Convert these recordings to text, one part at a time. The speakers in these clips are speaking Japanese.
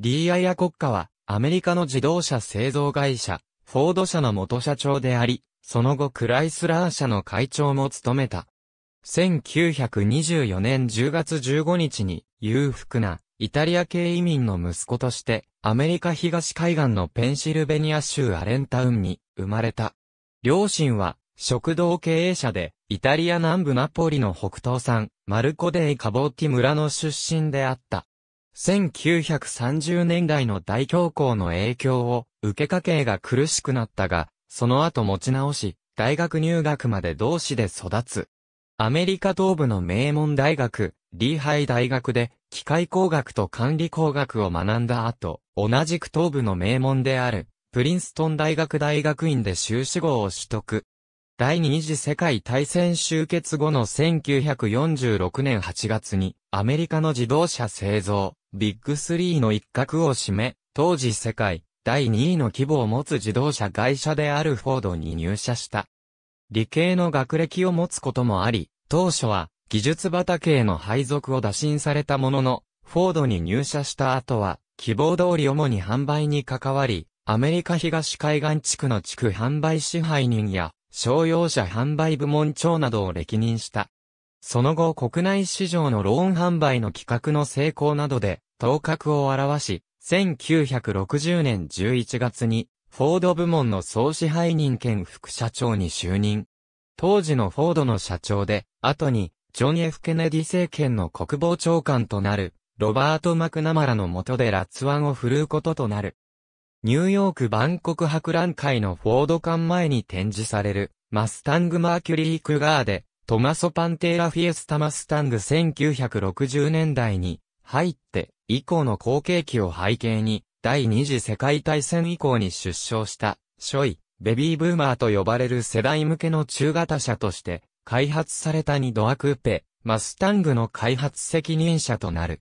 リー・アイア国家は、アメリカの自動車製造会社、フォード社の元社長であり、その後クライスラー社の会長も務めた。1924年10月15日に、裕福なイタリア系移民の息子として、アメリカ東海岸のペンシルベニア州アレンタウンに生まれた。両親は、食堂経営者で、イタリア南部ナポリの北東産、マルコデイ・カボーティ村の出身であった。1930年代の大恐慌の影響を受け家計が苦しくなったが、その後持ち直し、大学入学まで同志で育つ。アメリカ東部の名門大学、リーハイ大学で機械工学と管理工学を学んだ後、同じく東部の名門である、プリンストン大学大学院で修士号を取得。第二次世界大戦終結後の1946年8月に、アメリカの自動車製造、ビッグ3の一角を占め、当時世界、第2位の規模を持つ自動車会社であるフォードに入社した。理系の学歴を持つこともあり、当初は技術畑への配属を打診されたものの、フォードに入社した後は、希望通り主に販売に関わり、アメリカ東海岸地区の地区販売支配人や、商用車販売部門長などを歴任した。その後国内市場のローン販売の企画の成功などで頭角を表し、1960年11月にフォード部門の総支配人兼副社長に就任。当時のフォードの社長で、後にジョン・ F・ ケネディ政権の国防長官となるロバート・マクナマラの下でラツワンを振るうこととなる。ニューヨーク万国博覧会のフォード館前に展示される、マスタング・マーキュリー・クガーデ、トマソ・パンテーラ・フィエスタ・マスタング1960年代に入って以降の後継機を背景に第二次世界大戦以降に出生したショイ、ベビーブーマーと呼ばれる世代向けの中型車として開発された2ドアクーペ、マスタングの開発責任者となる。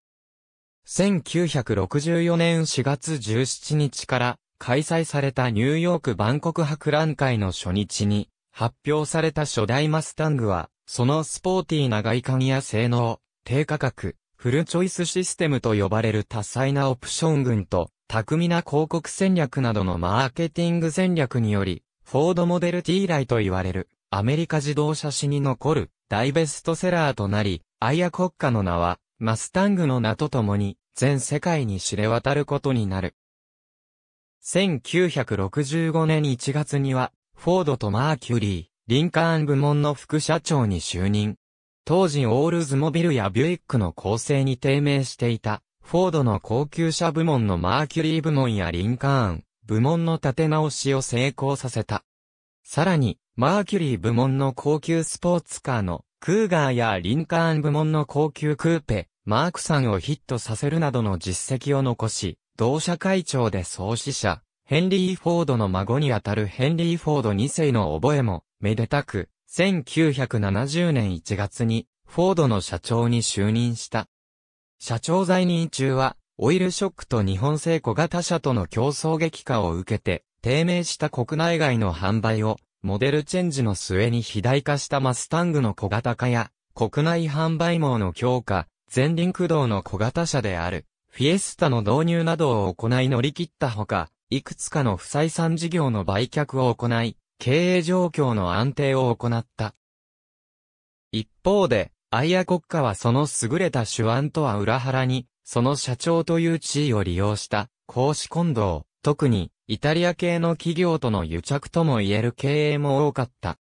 1964年4月17日から開催されたニューヨーク万国博覧会の初日に発表された初代マスタングは、そのスポーティーな外観や性能、低価格、フルチョイスシステムと呼ばれる多彩なオプション群と、巧みな広告戦略などのマーケティング戦略により、フォードモデル T 以来と言われる、アメリカ自動車史に残る大ベストセラーとなり、アイア国家の名は、マスタングの名とともに、全世界に知れ渡ることになる。1965年1月には、フォードとマーキュリー、リンカーン部門の副社長に就任。当時オールズモビルやビュイックの構成に低迷していた、フォードの高級車部門のマーキュリー部門やリンカーン、部門の立て直しを成功させた。さらに、マーキュリー部門の高級スポーツカーのクーガーやリンカーン部門の高級クーペ、マークさんをヒットさせるなどの実績を残し、同社会長で創始者、ヘンリー・フォードの孫にあたるヘンリー・フォード2世の覚えも、めでたく、1970年1月に、フォードの社長に就任した。社長在任中は、オイルショックと日本製小型車との競争激化を受けて、低迷した国内外の販売をモデルチェンジの末に肥大化したマスタングの小型化や、国内販売網の強化、前輪駆動の小型車である、フィエスタの導入などを行い乗り切ったほか、いくつかの不採算事業の売却を行い、経営状況の安定を行った。一方で、アイア国家はその優れた手腕とは裏腹に、その社長という地位を利用した、公私混同、特にイタリア系の企業との癒着とも言える経営も多かった。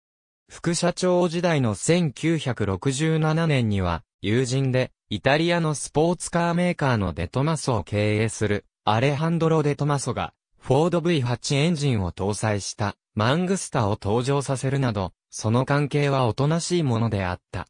副社長時代の1967年には、友人で、イタリアのスポーツカーメーカーのデトマソを経営する、アレハンドロ・デトマソが、フォード V8 エンジンを搭載した、マングスタを登場させるなど、その関係はおとなしいものであった。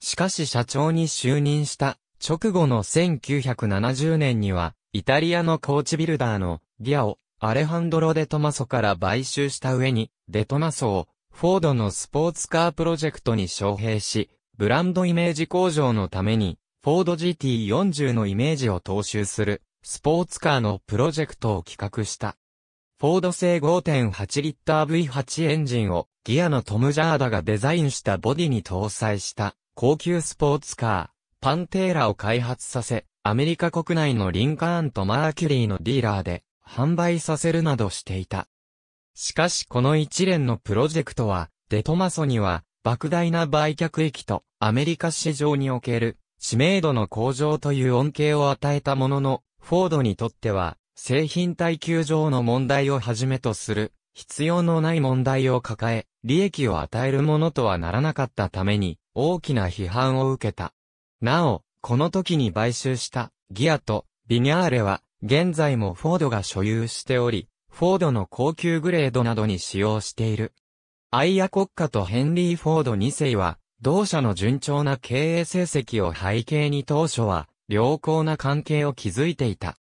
しかし社長に就任した直後の1970年には、イタリアのコーチビルダーのィアオ、アレハンドロ・デトマソから買収した上に、デトマソをフォードのスポーツカープロジェクトに招聘し、ブランドイメージ向上のために、フォード GT40 のイメージを踏襲する、スポーツカーのプロジェクトを企画した。フォード製5.8リッター V8 エンジンをギアのトム・ジャーダがデザインしたボディに搭載した高級スポーツカー、パンテーラを開発させ、アメリカ国内のリンカーンとマーキュリーのディーラーで販売させるなどしていた。しかしこの一連のプロジェクトは、デトマソには、莫大な売却益とアメリカ市場における知名度の向上という恩恵を与えたものの、フォードにとっては、製品耐久上の問題をはじめとする、必要のない問題を抱え、利益を与えるものとはならなかったために、大きな批判を受けた。なお、この時に買収した、ギアと、ビニャーレは、現在もフォードが所有しており、フォードの高級グレードなどに使用している。アイア国家とヘンリー・フォード2世は、同社の順調な経営成績を背景に当初は、良好な関係を築いていた。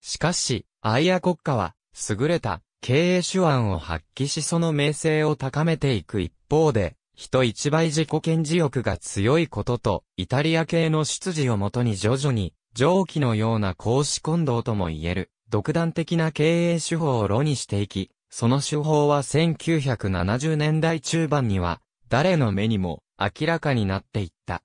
しかし、アイア国家は、優れた経営手腕を発揮しその名声を高めていく一方で、人一倍自己顕示欲が強いことと、イタリア系の出自をもとに徐々に、蒸気のような格子混同とも言える、独断的な経営手法を炉にしていき、その手法は1970年代中盤には、誰の目にも明らかになっていった。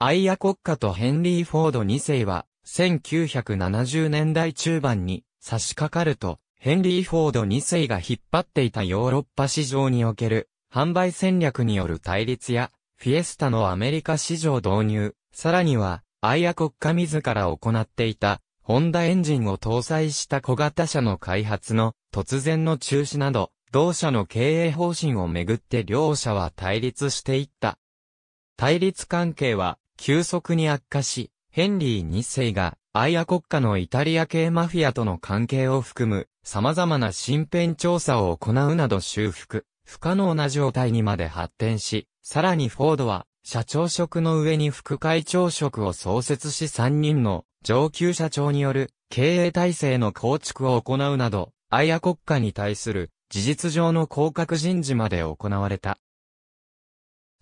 アイア国家とヘンリー・フォード2世は、1970年代中盤に差し掛かると、ヘンリー・フォード2世が引っ張っていたヨーロッパ市場における販売戦略による対立や、フィエスタのアメリカ市場導入、さらには、アイア国家自ら行っていた、ホンダエンジンを搭載した小型車の開発の突然の中止など、同社の経営方針をめぐって両社は対立していった。対立関係は急速に悪化し、ヘンリー2世がアイア国家のイタリア系マフィアとの関係を含む様々な身辺調査を行うなど修復、不可能な状態にまで発展し、さらにフォードは社長職の上に副会長職を創設し3人の上級社長による経営体制の構築を行うなど、アイア国家に対する事実上の降格人事まで行われた。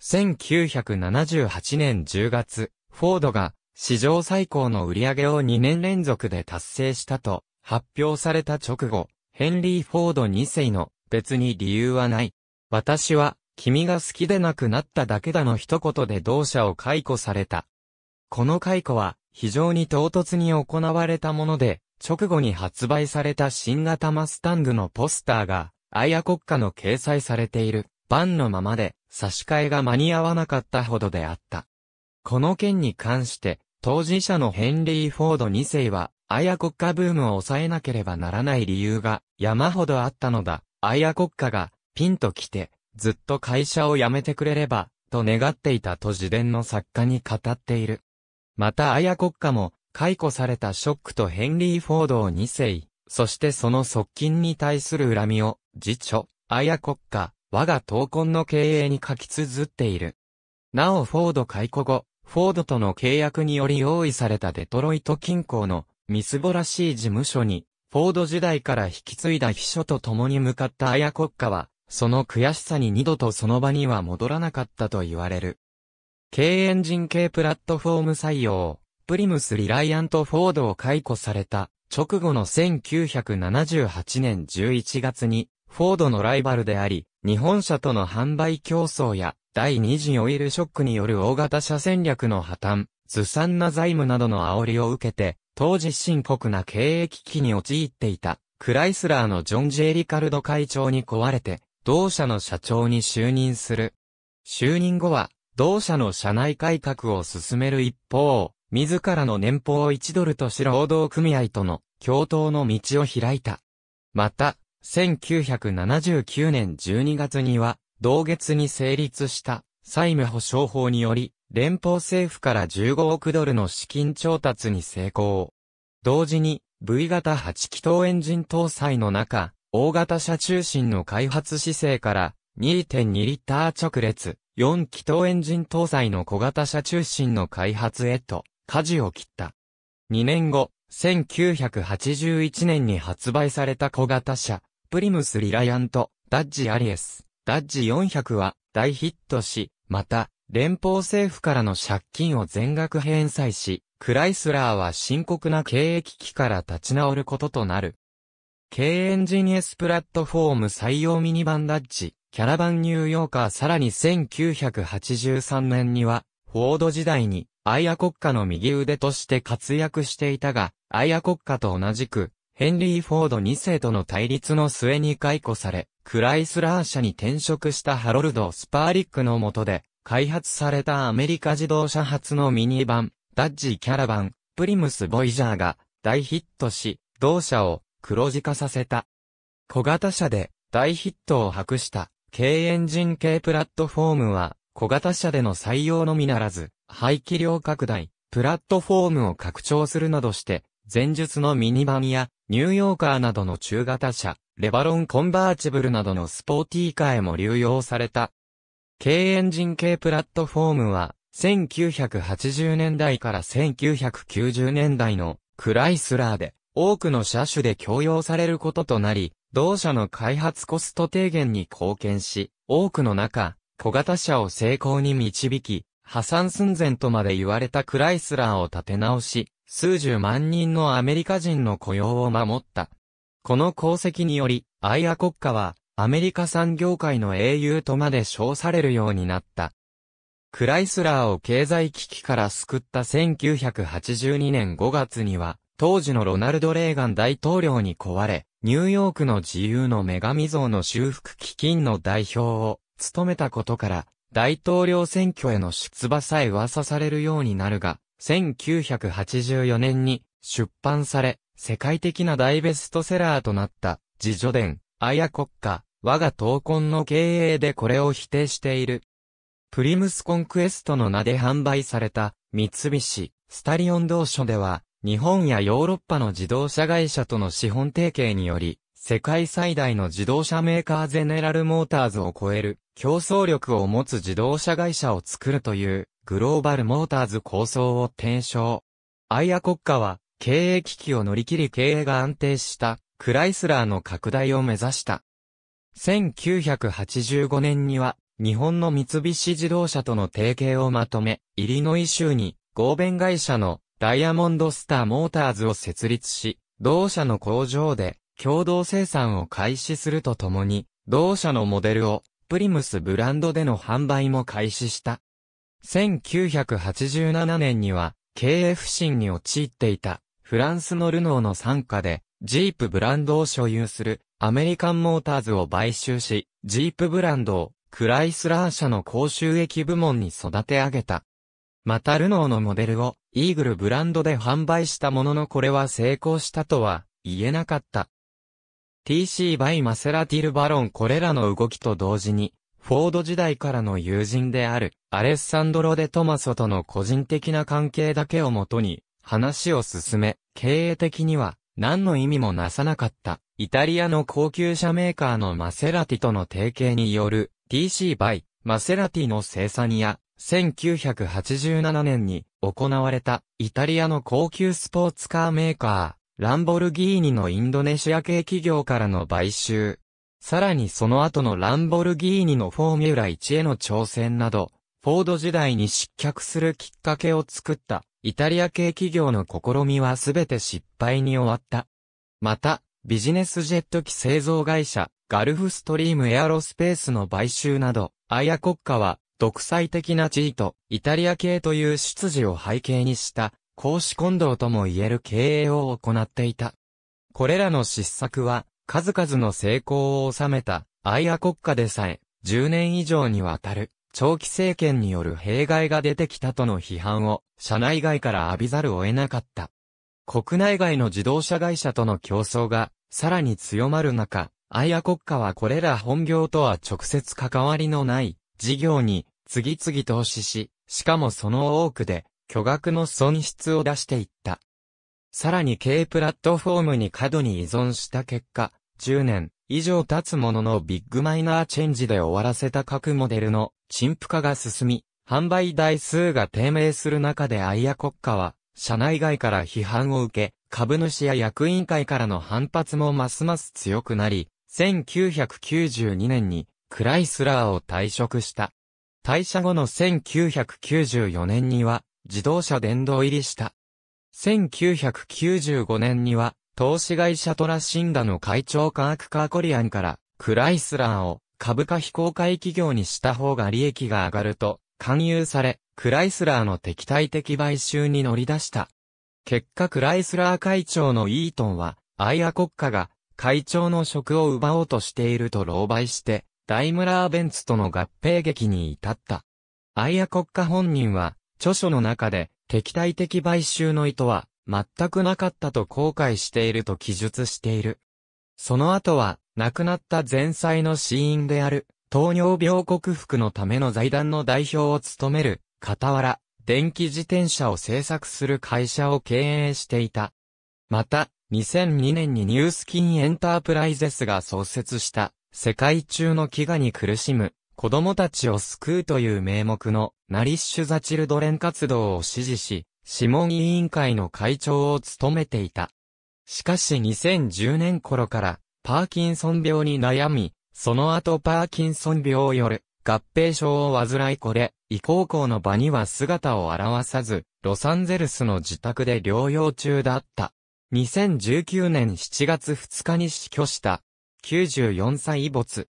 1978年10月、フォードが史上最高の売り上げを2年連続で達成したと発表された直後、ヘンリー・フォード2世の別に理由はない。私は君が好きでなくなっただけだの一言で同社を解雇された。この解雇は非常に唐突に行われたもので、直後に発売された新型マスタングのポスターが、アイア国家の掲載されている、版のままで、差し替えが間に合わなかったほどであった。この件に関して、当事者のヘンリー・フォード2世は、アイア国家ブームを抑えなければならない理由が山ほどあったのだ。アイア国家がピンと来てずっと会社を辞めてくれれば、と願っていたと自伝の作家に語っている。また綾国家も、解雇されたショックとヘンリー・フォードを2世、そしてその側近に対する恨みを、自著、綾国家、我が闘魂の経営に書き綴っている。なおフォード解雇後、フォードとの契約により用意されたデトロイト近郊のみすぼらしい事務所に、フォード時代から引き継いだ秘書と共に向かった綾国家は、その悔しさに二度とその場には戻らなかったと言われる。軽エンジン系プラットフォーム採用、プリムス・リライアント・フォードを解雇された直後の1978年11月に、フォードのライバルであり、日本車との販売競争や、第二次オイルショックによる大型車戦略の破綻、ずさんな財務などの煽りを受けて、当時深刻な経営危機に陥っていた、クライスラーのジョン・ジェリカルド会長に壊れて、同社の社長に就任する。就任後は、同社の社内改革を進める一方、自らの年俸を1ドルとし労働組合との共闘の道を開いた。また、1979年12月には、同月に成立した債務保障法により、連邦政府から15億ドルの資金調達に成功。同時に、V 型8気筒エンジン搭載の中、大型車中心の開発姿勢から2.2リッター直列4気筒エンジン搭載の小型車中心の開発へと舵を切った。2年後、1981年に発売された小型車、プリムスリライアント、ダッジアリエス、ダッジ400は大ヒットし、また、連邦政府からの借金を全額返済し、クライスラーは深刻な経営危機から立ち直ることとなる。軽エンジン S プラットフォーム採用ミニバンダッジ、キャラバンニューヨーカーさらに1983年には、フォード時代に、アイア国家の右腕として活躍していたが、アイア国家と同じく、ヘンリー・フォード2世との対立の末に解雇され、クライスラー社に転職したハロルド・スパーリックの下で、開発されたアメリカ自動車初のミニバン、ダッジ・キャラバン、プリムス・ボイジャーが大ヒットし、同社を黒字化させた。小型車で大ヒットを博した軽エンジン系プラットフォームは小型車での採用のみならず排気量拡大、プラットフォームを拡張するなどして前述のミニバンやニューヨーカーなどの中型車、レバロンコンバーチブルなどのスポーティーカーへも流用された。軽エンジン系プラットフォームは1980年代から1990年代のクライスラーで多くの車種で供用されることとなり、同社の開発コスト低減に貢献し、多くの中、小型車を成功に導き、破産寸前とまで言われたクライスラーを立て直し、数十万人のアメリカ人の雇用を守った。この功績により、アイア国家は、アメリカ産業界の英雄とまで称されるようになった。クライスラーを経済危機から救った1982年5月には、当時のロナルド・レーガン大統領に壊れ、ニューヨークの自由の女神像の修復基金の代表を務めたことから、大統領選挙への出馬さえ噂されるようになるが、1984年に出版され、世界的な大ベストセラーとなった、自助伝、アヤ国家、我が闘魂の経営でこれを否定している。プリムスコンクエストの名で販売された、三菱、スタリオン同書では、日本やヨーロッパの自動車会社との資本提携により、世界最大の自動車メーカーゼネラルモーターズを超える競争力を持つ自動車会社を作るというグローバルモーターズ構想を提唱。アイア国家は経営危機を乗り切り経営が安定したクライスラーの拡大を目指した。1985年には日本の三菱自動車との提携をまとめ、イリノイ州に合弁会社のダイヤモンドスターモーターズを設立し、同社の工場で共同生産を開始するとともに、同社のモデルをプリムスブランドでの販売も開始した。1987年には経営不振に陥っていたフランスのルノーの傘下でジープブランドを所有するアメリカンモーターズを買収し、ジープブランドをクライスラー社の高収益部門に育て上げた。またルノーのモデルをイーグルブランドで販売したもののこれは成功したとは言えなかった。TC バイマセラティルバロンこれらの動きと同時に、フォード時代からの友人であるアレッサンドロ・デ・トマソとの個人的な関係だけをもとに話を進め、経営的には何の意味もなさなかったイタリアの高級車メーカーのマセラティとの提携による TC バイマセラティの生産や1987年に行われたイタリアの高級スポーツカーメーカー、ランボルギーニのインドネシア系企業からの買収。さらにその後のランボルギーニのフォーミュラ1への挑戦など、フォード時代に失脚するきっかけを作ったイタリア系企業の試みはすべて失敗に終わった。また、ビジネスジェット機製造会社、ガルフストリームエアロスペースの買収など、アイア国家は独裁的な地位と、イタリア系という出自を背景にした、公私混同とも言える経営を行っていた。これらの失策は、数々の成功を収めた、アイア国家でさえ、10年以上にわたる、長期政権による弊害が出てきたとの批判を、社内外から浴びざるを得なかった。国内外の自動車会社との競争が、さらに強まる中、アイア国家はこれら本業とは直接関わりのない、事業に次々投資し、しかもその多くで巨額の損失を出していった。さらに軽プラットフォームに過度に依存した結果、10年以上経つもののビッグマイナーチェンジで終わらせた各モデルの陳腐化が進み、販売台数が低迷する中でアイア国家は、社内外から批判を受け、株主や役員会からの反発もますます強くなり、1992年にクライスラーを退職した。退社後の1994年には、自動車殿堂入りした。1995年には、投資会社トラシンダの会長カーク・カーコリアンから、クライスラーを株価非公開企業にした方が利益が上がると、勧誘され、クライスラーの敵対的買収に乗り出した。結果クライスラー会長のイートンは、アイア国家が会長の職を奪おうとしていると狼狽して、ダイムラーベンツとの合併劇に至った。アイア国家本人は、著書の中で、敵対的買収の意図は、全くなかったと後悔していると記述している。その後は、亡くなった前妻の死因である、糖尿病克服のための財団の代表を務める、傍ら、電気自転車を製作する会社を経営していた。また、2002年にニュースキンエンタープライゼスが創設した、世界中の飢餓に苦しむ、子供たちを救うという名目の、ナリッシュ・ザ・チルドレン活動を支持し、諮問委員会の会長を務めていた。しかし2010年頃から、パーキンソン病に悩み、その後パーキンソン病よる、合併症を患いこれ、異行校の場には姿を現さず、ロサンゼルスの自宅で療養中だった。2019年7月2日に死去した、94歳没。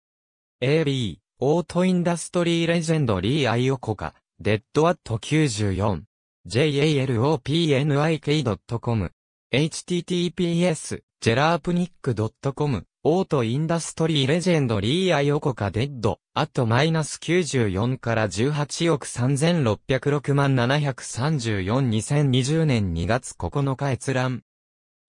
AB、オートインダストリーレジェンドリー・アイオコカ、デッドアット94、jalopnik.com、https、ジェラープニック .com、オートインダストリーレジェンドリー・アイオコカデッド、あとマイナス94から18億3606万734 2020年2月9日閲覧。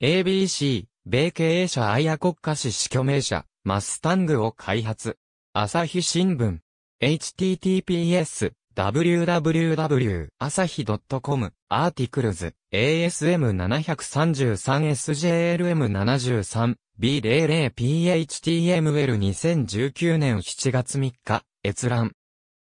ABC、米経営者アイア国家市市居名者、マスタングを開発。朝日新聞。https, www, 朝日 .com, アーティクルズ、ASM733SJLM73、B00PHTML2019 年7月3日、閲覧。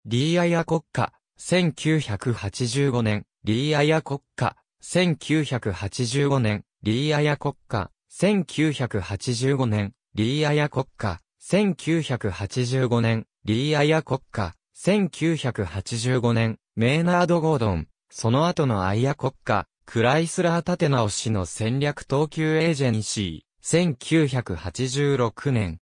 リーアイア国家、1985年、リーアイア国家、1985年、リーアイア国家、1985年、リーアヤ国家。1985年、リーアヤ国家。1985年、メーナード・ゴードン。その後のアイア国家、クライスラー立て直しの戦略等級エージェンシー。1986年。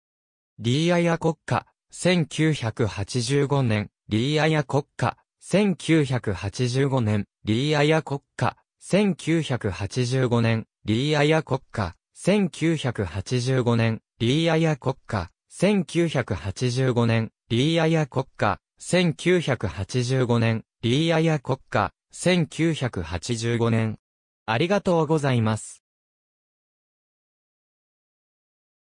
リーアヤ国家。1985年、リーアヤ国家。1985年、リーアヤ国家。1985年、リーアヤ国家。1985年、リーアヤ国家。1985年、リーアヤ国家。1985年、リーアヤ国家。1985年。ありがとうございます。